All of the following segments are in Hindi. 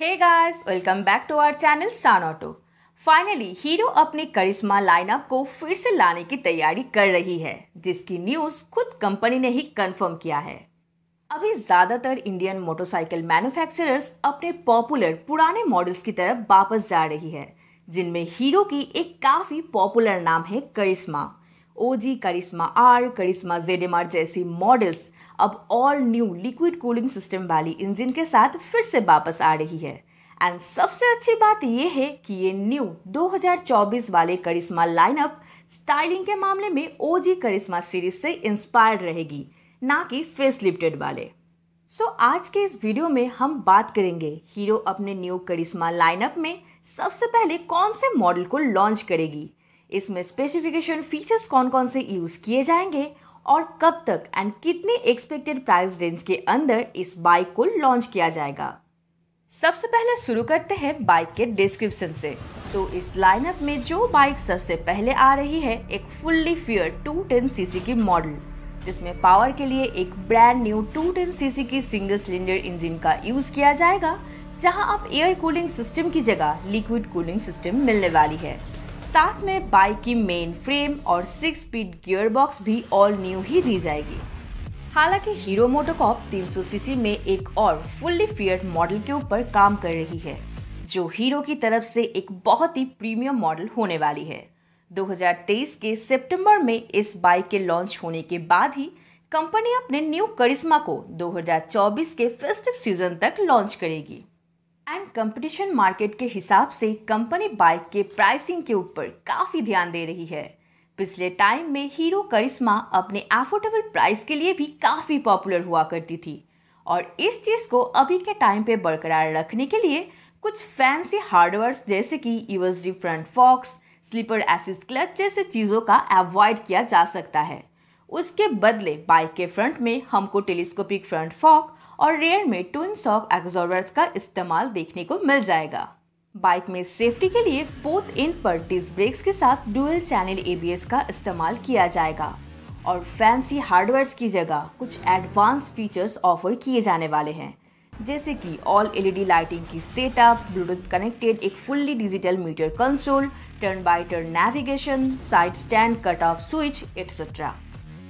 hey guys welcome back to our channel सान ऑटो फाइनली हीरो अपने करिश्मा लाइनअप को फिर से लाने की तैयारी कर रही है जिसकी न्यूज़ खुद कंपनी ने ही कंफर्म किया है अभी ज़्यादातर इंडियन मोटरसाइकिल मैन्युफैक्चरर्स अपने पॉपुलर पुराने मॉडल्स की तरफ वापस जा रही है जिनमें हीरो की एक काफ़ी पॉपुलर नाम है Karizma OG Karizma R Karizma ZMR एम आर जैसी मॉडल्स अब all new liquid cooling system वाली इंजन के साथ फिर से वापस आ रही है एंड सबसे अच्छी बात यह है कि ये न्यू 2024 वाले करिश्मा लाइनअप स्टाइलिंग के मामले में ओजी करिश्मा सीरीज से इंस्पायर्ड रहेगी ना कि फेस लिफ्टेड वाले सो so, आज के इस वीडियो में हम बात करेंगे हीरो अपने न्यू करिश्मा लाइनअप में सबसे पहले कौन से मॉडल को लॉन्च करेगी इसमें स्पेसिफिकेशन फीचर्स कौन कौन से यूज़ किए जाएंगे और कब तक एंड कितने एक्सपेक्टेड प्राइस रेंज के अंदर इस बाइक को लॉन्च किया जाएगा सबसे पहले शुरू करते हैं बाइक के डिस्क्रिप्शन से तो इस लाइनअप में जो बाइक सबसे पहले आ रही है एक फुल्ली फियर 210 सीसी की मॉडल जिसमें पावर के लिए एक ब्रांड न्यू 210 सीसी की सिंगल सिलेंडर इंजन का यूज़ किया जाएगा जहां आप एयर कूलिंग सिस्टम की जगह लिक्विड कूलिंग सिस्टम मिलने वाली है साथ में बाइक की मेन फ्रेम और सिक्स स्पीड गियरबॉक्स भी ऑल न्यू ही दी जाएगी हालांकि हीरो मोटोकॉप 300 सीसी में एक और फुल्ली फियर्ड मॉडल के ऊपर काम कर रही है जो हीरो की तरफ से एक बहुत ही प्रीमियम मॉडल होने वाली है 2023 के सितंबर में इस बाइक के लॉन्च होने के बाद ही कंपनी अपने न्यू करिश्मा को 2024 के फेस्टिव सीजन तक लॉन्च करेगी एंड कंपटीशन मार्केट के हिसाब से कंपनी बाइक के प्राइसिंग के ऊपर काफ़ी ध्यान दे रही है पिछले टाइम में हीरो करिश्मा अपने एफोर्डेबल प्राइस के लिए भी काफ़ी पॉपुलर हुआ करती थी और इस चीज़ को अभी के टाइम पे बरकरार रखने के लिए कुछ फैंसी हार्डवेयर्स जैसे कि USD front forks slipper assist clutch जैसे चीज़ों का अवॉइड किया जा सकता है उसके बदले बाइक के फ्रंट में हमको टेलीस्कोपिक फ्रंट फॉक और रेयर में ट्विन सॉक एग्जॉर्वर्स का इस्तेमाल देखने को मिल जाएगा बाइक में सेफ्टी के लिए बोथ इन पर डिस्क ब्रेक्स के साथ डुअल चैनल एबीएस का इस्तेमाल किया जाएगा और फैंसी हार्डवेयर्स की जगह कुछ एडवांस फीचर्स ऑफर किए जाने वाले हैं जैसे कि ऑल एलईडी लाइटिंग की सेटअप ब्लूटूथ कनेक्टेड एक fully digital meter console turn by turn navigation side stand cut off switch etcetera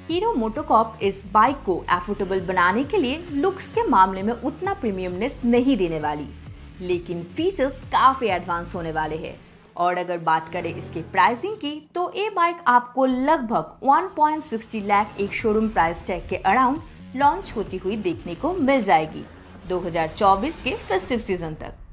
Hero MotoCorp इस बाइक को एफोर्डेबल बनाने के लिए लुक्स के मामले में उतना प्रीमियमनेस नहीं देने वाली लेकिन फीचर्स काफ़ी एडवांस होने वाले हैं और अगर बात करें इसके प्राइसिंग की तो ये बाइक आपको लगभग 1.60 लाख एक शोरूम प्राइस टैग के अराउंड लॉन्च होती हुई देखने को मिल जाएगी 2024 के फेस्टिव सीजन तक